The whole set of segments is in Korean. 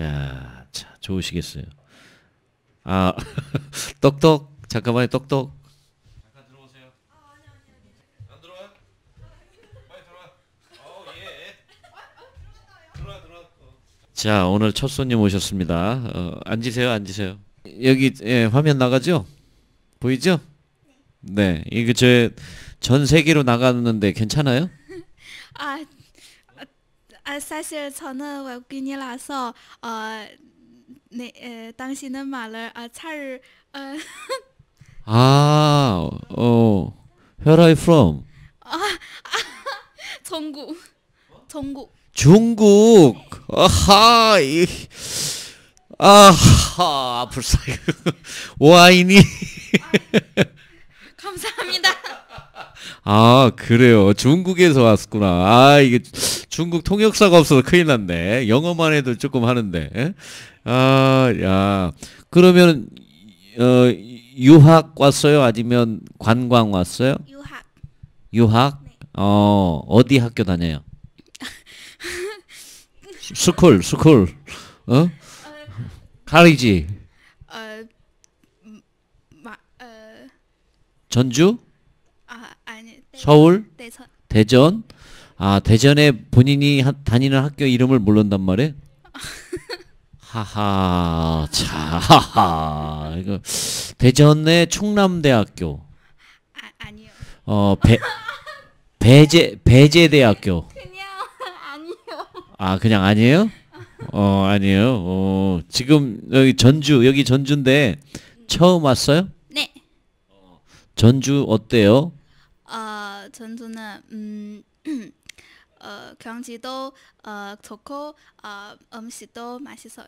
야, 참 좋으시겠어요. 아, 떡떡 잠깐만요, 떡떡. 잠깐 들어오세요. 아, 안 들어와? 빨리 들어와. 어, 예. 들어와, 들어와. 어. 자, 오늘 첫 손님 오셨습니다. 어, 앉으세요, 앉으세요. 여기 예, 화면 나가죠? 보이죠? 네, 네. 이게 제전 세계로 나갔는데 괜찮아요? 아, 아, 사실 저는 외국인이라서 어, 네, 에, 당신의 말을 아, 잘 어, 아, 어, where are you from? 아, 아, 중국 전국. 중국. 아하, 이, 아하, 불쌍해. 와인이. 감사합니다. 아, 그래요. 중국에서 왔구나. 아, 이게. 중국 통역사가 없어서 큰일 났네. 영어만 해도 조금 하는데. 예? 아, 야. 그러면 어, 유학 왔어요? 아니면 관광 왔어요? 유학. 유학? 네. 어, 어디 학교 다녀요? 스쿨, 스쿨. 어? 어 가리지. 어, 마, 어. 전주? 아, 아니. 네. 네, 대전, 서울? 대전. 대전? 아 대전에 본인이 하, 다니는 학교 이름을 모른단 말이에요? 하하 자 하하 이거 대전의 총남대학교 아, 아니요 어 배, 배제 배제대학교 아 그냥 아니에요? 어 아니에요 어 지금 여기 전주 여기 전주인데 처음 왔어요? 네 전주 어때요? 어 전주는 음 어, 경지도 어, 좋고 어, 음식도 맛있어요.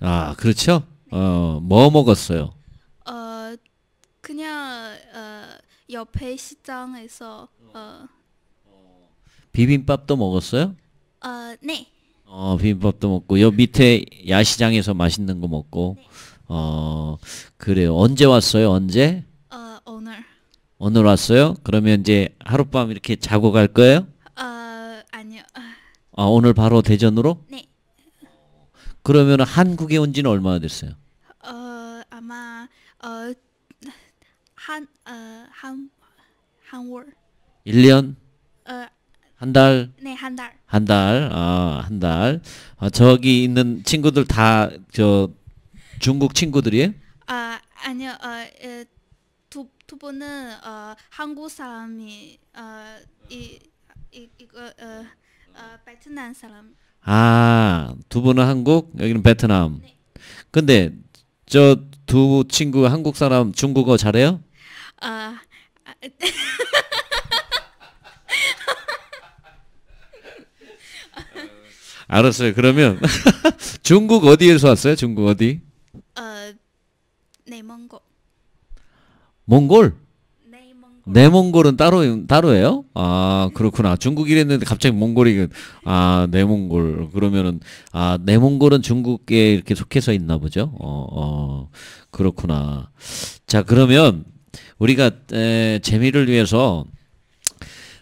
아 그렇죠? 어뭐 먹었어요? 어 그냥 어, 옆에 시장에서 어, 비빔밥도 먹었어요? 어, 네. 어 비빔밥도 먹고 여 밑에 야시장에서 맛있는 거 먹고 네. 어 그래요. 언제 왔어요? 언제? 어, 오늘. 오늘 왔어요? 그러면 이제 하룻밤 이렇게 자고 갈 거예요? 아 오늘 바로 대전으로? 네. 그러면 한국에 온 지는 얼마나 됐어요? 어 아마 어한어한한 어, 월. 1년? 어, 한 달? 네, 한 달. 한 달. 아, 한 달. 아, 저기 있는 친구들 다 저 중국 친구들이에요? 아, 아니요. 어, 두, 두 분은 어, 한국 사람이 어, 이 이거 어, 어, 베트남 사람. 아, 두 분은 한국, 여기는 베트남. 네. 근데 저 두 친구 한국 사람 중국어 잘해요? 아. 아 알았어요. 그러면 중국 어디에서 왔어요? 중국 어디? 어, 네, 몽골. 몽골? 네 몽골은 따로 따로예요? 아 그렇구나. 중국이랬는데 갑자기 몽골이 그, 아내 네 몽골 그러면은 아내 네 몽골은 중국에 이렇게 속해서 있나 보죠. 어, 어 그렇구나. 자 그러면 우리가 에, 재미를 위해서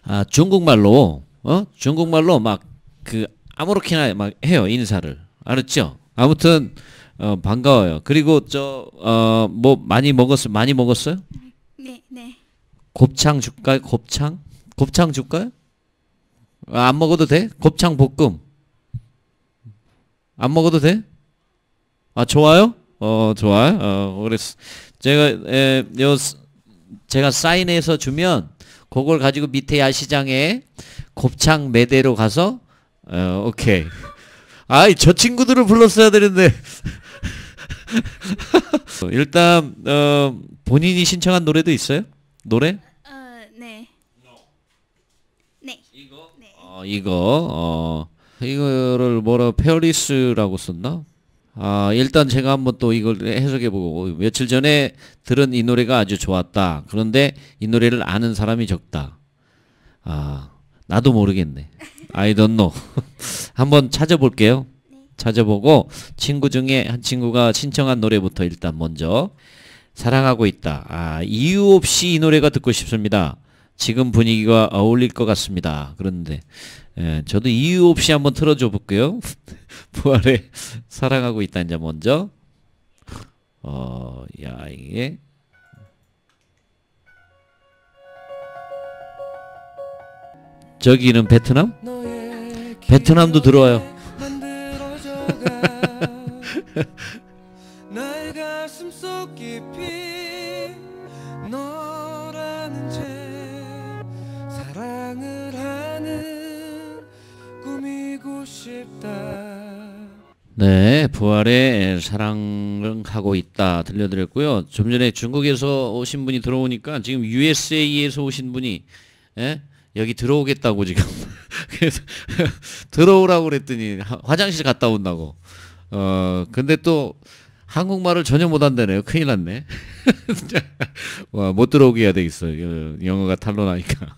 아 중국말로 어 중국말로 막 그 아무렇게나 막 해요 인사를 알았죠? 아무튼 어, 반가워요. 그리고 저어뭐 많이 먹었어 많이 먹었어요? 네 네. 곱창 줄까요? 곱창? 곱창 줄까요? 아, 안 먹어도 돼? 곱창 볶음. 안 먹어도 돼? 아, 좋아요? 어, 좋아요? 어, 그래서 제가, 에, 요, 제가 사인해서 주면, 그걸 가지고 밑에 야시장에 곱창 매대로 가서, 어, 오케이. 아이, 저 친구들을 불렀어야 되는데. 일단, 어, 본인이 신청한 노래도 있어요? 노래? 어, 네. 네. 이거? 네. 어, 이거 어 이거를 뭐라 페어리스라고 썼나? 아, 일단 제가 한번 또 이걸 해석해보고, 며칠 전에 들은 이 노래가 아주 좋았다. 그런데 이 노래를 아는 사람이 적다. 아, 나도 모르겠네. I don't know. 한번 찾아볼게요. 네. 찾아보고, 친구 중에 한 친구가 신청한 노래부터 일단 먼저. 사랑하고 있다. 아, 이유 없이 이 노래가 듣고 싶습니다. 지금 분위기가 어울릴 것 같습니다. 그런데 예, 저도 이유 없이 한번 틀어줘 볼게요. 부활에 사랑하고 있다. 이제 먼저 어, 야 이게 저기는 베트남? 베트남도 들어와요. 가슴속 깊이 너라는 제 사랑을 하는 꿈이고 싶다 네 부활의 사랑을 하고 있다 들려드렸고요 좀 전에 중국에서 오신 분이 들어오니까 지금 USA에서 오신 분이 에? 예? 여기 들어오겠다고 지금 그래서 들어오라고 그랬더니 화장실 갔다 온다고 어 근데 또 한국말을 전혀 못한다네요. 큰일 났네. 와, 못 들어오게 해야 되겠어요. 영어가 탄로나니까.